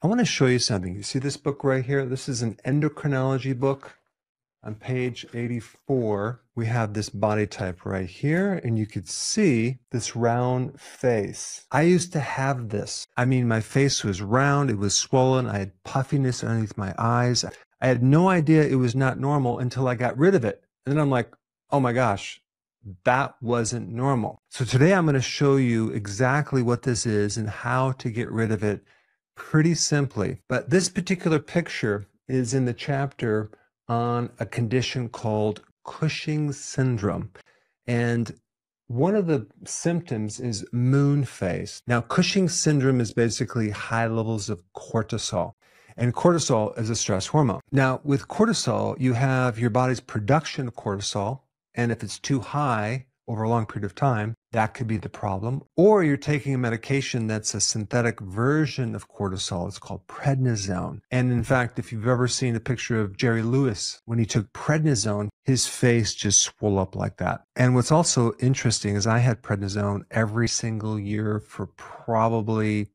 I want to show you something. You see this book right here? This is an endocrinology book. On page 84, we have this body type right here, and you could see this round face. I used to have this. I mean, my face was round, it was swollen, I had puffiness underneath my eyes. I had no idea it was not normal until I got rid of it. And then I'm like, oh my gosh, that wasn't normal. So today I'm going to show you exactly what this is and how to get rid of it pretty simply. But this particular picture is in the chapter on a condition called Cushing syndrome. And one of the symptoms is moon face. Now, Cushing syndrome is basically high levels of cortisol. And cortisol is a stress hormone. Now, with cortisol, you have your body's production of cortisol. And if it's too high, over a long period of time, that could be the problem. Or you're taking a medication that's a synthetic version of cortisol. It's called prednisone. And in fact, if you've ever seen a picture of Jerry Lewis, when he took prednisone, his face just swelled up like that. And what's also interesting is I had prednisone every single year for probably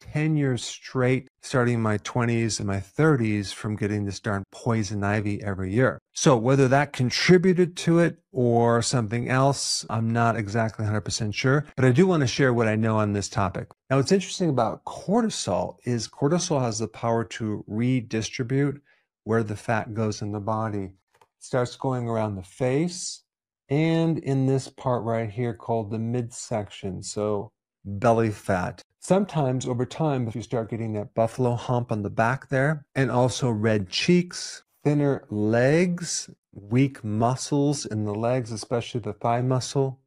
10 years straight, starting my 20s and my 30s, from getting this darn poison ivy every year. So, whether that contributed to it or something else, I'm not exactly 100% sure, but I do want to share what I know on this topic. Now, what's interesting about cortisol is cortisol has the power to redistribute where the fat goes in the body. It starts going around the face and in this part right here called the midsection. So, belly fat. Sometimes over time, if you start getting that buffalo hump on the back there, and also red cheeks, thinner legs, weak muscles in the legs, especially the thigh muscle.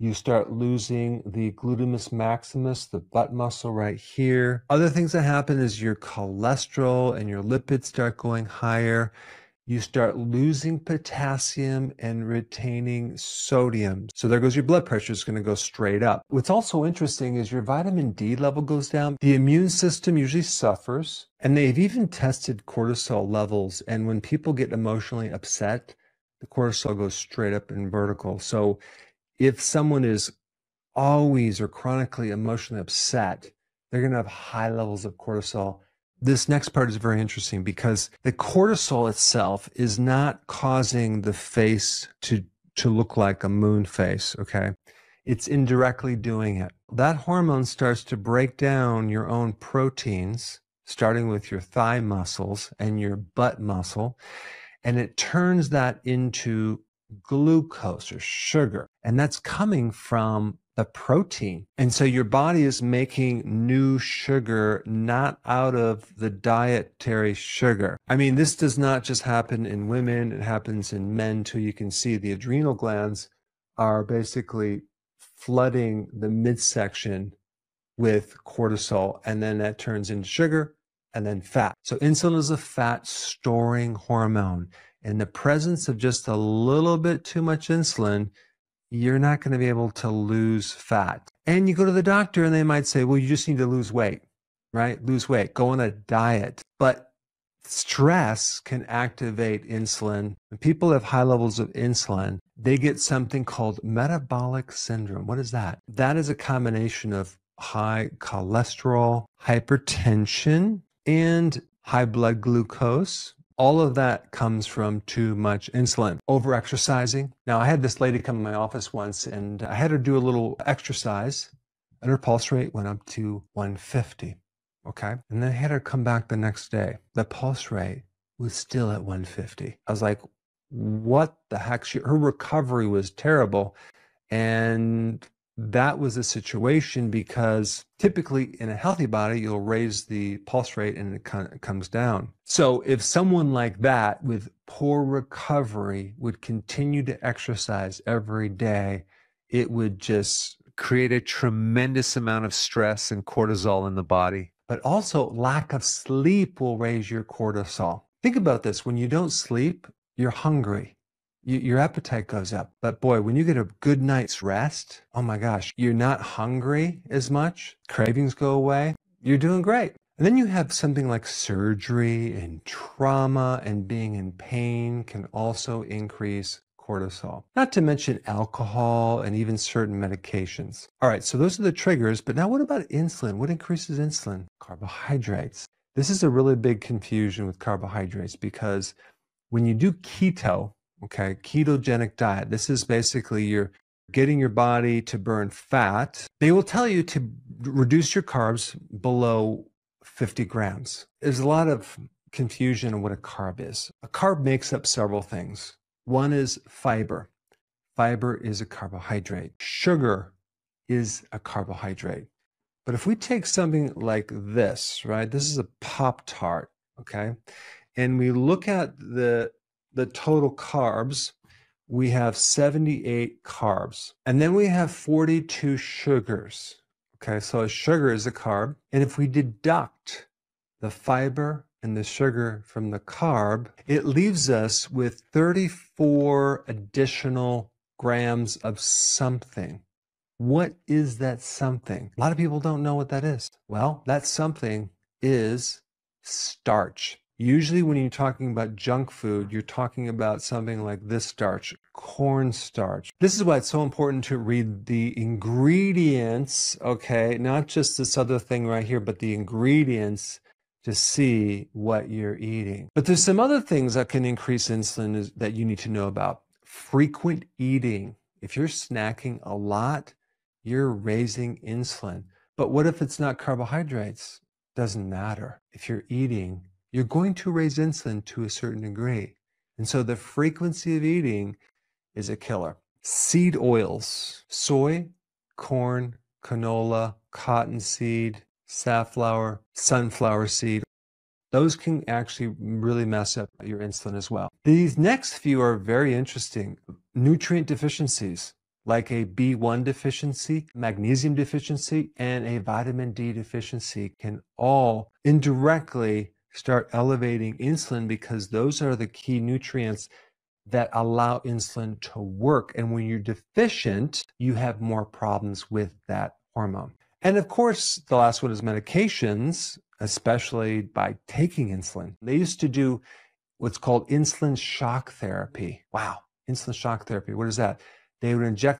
You start losing the glutamus maximus, the butt muscle right here. Other things that happen is your cholesterol and your lipids start going higher you start losing potassium and retaining sodium. So there goes your blood pressure. It's going to go straight up. What's also interesting is your vitamin D level goes down. The immune system usually suffers. And they've even tested cortisol levels. And when people get emotionally upset, the cortisol goes straight up and vertical. So if someone is always or chronically emotionally upset, they're going to have high levels of cortisol this next part is very interesting because the cortisol itself is not causing the face to to look like a moon face okay it's indirectly doing it that hormone starts to break down your own proteins starting with your thigh muscles and your butt muscle and it turns that into glucose or sugar and that's coming from the protein. And so your body is making new sugar, not out of the dietary sugar. I mean, this does not just happen in women, it happens in men too. You can see the adrenal glands are basically flooding the midsection with cortisol, and then that turns into sugar and then fat. So insulin is a fat storing hormone. In the presence of just a little bit too much insulin, you're not going to be able to lose fat. And you go to the doctor and they might say, well, you just need to lose weight, right? Lose weight, go on a diet. But stress can activate insulin. When people have high levels of insulin, they get something called metabolic syndrome. What is that? That is a combination of high cholesterol, hypertension, and high blood glucose, all of that comes from too much insulin, overexercising. Now, I had this lady come in my office once and I had her do a little exercise and her pulse rate went up to 150. Okay. And then I had her come back the next day. The pulse rate was still at 150. I was like, what the heck? She, her recovery was terrible. And that was a situation because typically in a healthy body, you'll raise the pulse rate and it comes down. So if someone like that with poor recovery would continue to exercise every day, it would just create a tremendous amount of stress and cortisol in the body. But also, lack of sleep will raise your cortisol. Think about this when you don't sleep, you're hungry your appetite goes up. But boy, when you get a good night's rest, oh my gosh, you're not hungry as much, cravings go away, you're doing great. And then you have something like surgery and trauma and being in pain can also increase cortisol, not to mention alcohol and even certain medications. All right, so those are the triggers. But now, what about insulin? What increases insulin? Carbohydrates. This is a really big confusion with carbohydrates because when you do keto, Okay, ketogenic diet. This is basically you're getting your body to burn fat. They will tell you to reduce your carbs below 50 grams. There's a lot of confusion on what a carb is. A carb makes up several things. One is fiber. Fiber is a carbohydrate. Sugar is a carbohydrate. But if we take something like this, right? This is a Pop Tart, okay? And we look at the the total carbs, we have 78 carbs. And then we have 42 sugars. Okay, so a sugar is a carb. And if we deduct the fiber and the sugar from the carb, it leaves us with 34 additional grams of something. What is that something? A lot of people don't know what that is. Well, that something is starch. Usually, when you're talking about junk food, you're talking about something like this starch, corn starch. This is why it's so important to read the ingredients, okay? Not just this other thing right here, but the ingredients to see what you're eating. But there's some other things that can increase insulin is, that you need to know about. Frequent eating. If you're snacking a lot, you're raising insulin. But what if it's not carbohydrates? Doesn't matter. If you're eating, you're going to raise insulin to a certain degree. And so the frequency of eating is a killer. Seed oils, soy, corn, canola, cottonseed, safflower, sunflower seed, those can actually really mess up your insulin as well. These next few are very interesting. Nutrient deficiencies, like a B1 deficiency, magnesium deficiency, and a vitamin D deficiency, can all indirectly start elevating insulin because those are the key nutrients that allow insulin to work. And when you're deficient, you have more problems with that hormone. And of course, the last one is medications, especially by taking insulin. They used to do what's called insulin shock therapy. Wow, insulin shock therapy. What is that? They would inject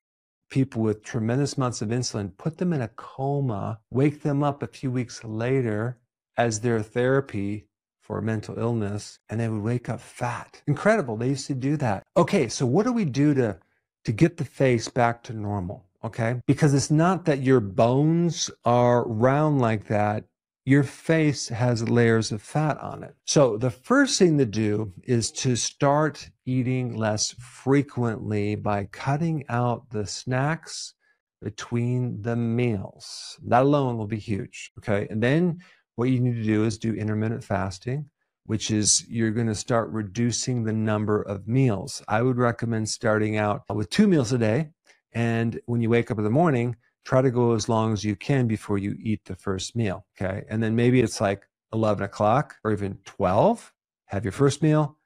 people with tremendous amounts of insulin, put them in a coma, wake them up a few weeks later, as their therapy for mental illness and they would wake up fat. Incredible. They used to do that. Okay, so what do we do to to get the face back to normal? Okay? Because it's not that your bones are round like that. Your face has layers of fat on it. So the first thing to do is to start eating less frequently by cutting out the snacks between the meals. That alone will be huge. Okay. And then what you need to do is do intermittent fasting, which is you're going to start reducing the number of meals. I would recommend starting out with two meals a day. And when you wake up in the morning, try to go as long as you can before you eat the first meal. Okay. And then maybe it's like 11 o'clock or even 12, have your first meal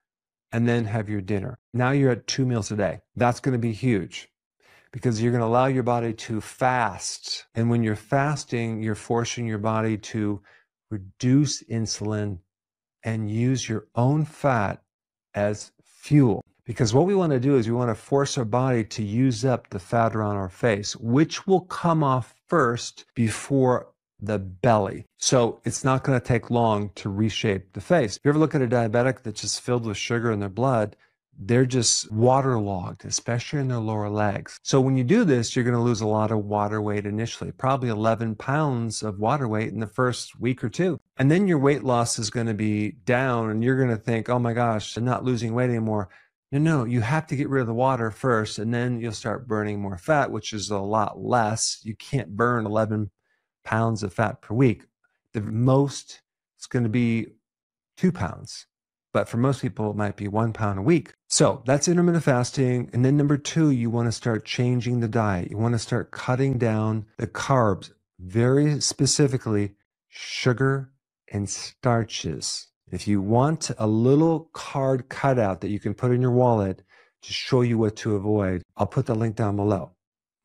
and then have your dinner. Now you're at two meals a day. That's going to be huge because you're going to allow your body to fast. And when you're fasting, you're forcing your body to reduce insulin, and use your own fat as fuel. Because what we want to do is we want to force our body to use up the fat around our face, which will come off first before the belly. So it's not going to take long to reshape the face. If you ever look at a diabetic that's just filled with sugar in their blood, they're just waterlogged, especially in their lower legs. So when you do this, you're going to lose a lot of water weight initially, probably 11 pounds of water weight in the first week or two. And then your weight loss is going to be down and you're going to think, oh my gosh, I'm not losing weight anymore. No, no, you have to get rid of the water first and then you'll start burning more fat, which is a lot less. You can't burn 11 pounds of fat per week. The most is going to be two pounds but for most people, it might be one pound a week. So that's intermittent fasting. And then number two, you want to start changing the diet. You want to start cutting down the carbs, very specifically sugar and starches. If you want a little card cutout that you can put in your wallet to show you what to avoid, I'll put the link down below.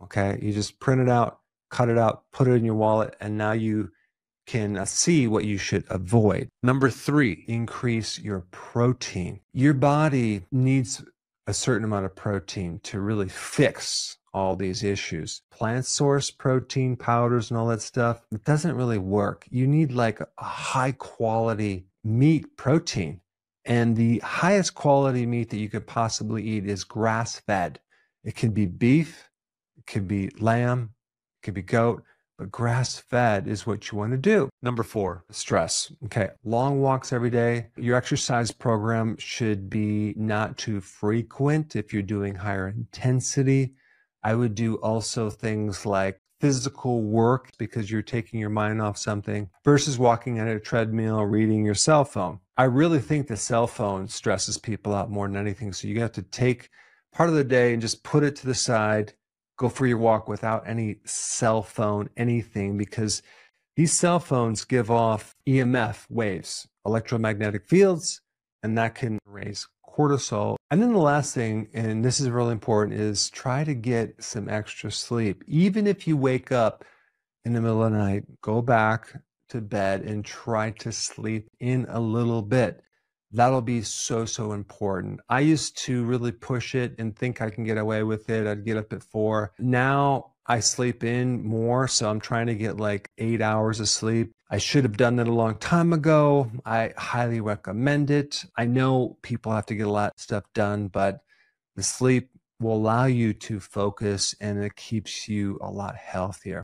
Okay. You just print it out, cut it out, put it in your wallet, and now you can see what you should avoid. Number three, increase your protein. Your body needs a certain amount of protein to really fix all these issues. Plant source protein powders and all that stuff, it doesn't really work. You need like a high quality meat protein. And the highest quality meat that you could possibly eat is grass fed. It can be beef, it could be lamb, it could be goat. But grass fed is what you want to do. Number four, stress. Okay. Long walks every day. Your exercise program should be not too frequent if you're doing higher intensity. I would do also things like physical work because you're taking your mind off something versus walking on a treadmill, reading your cell phone. I really think the cell phone stresses people out more than anything. So you have to take part of the day and just put it to the side go for your walk without any cell phone, anything, because these cell phones give off EMF waves, electromagnetic fields, and that can raise cortisol. And then the last thing, and this is really important, is try to get some extra sleep. Even if you wake up in the middle of the night, go back to bed and try to sleep in a little bit that'll be so so important i used to really push it and think i can get away with it i'd get up at four now i sleep in more so i'm trying to get like eight hours of sleep i should have done that a long time ago i highly recommend it i know people have to get a lot of stuff done but the sleep will allow you to focus and it keeps you a lot healthier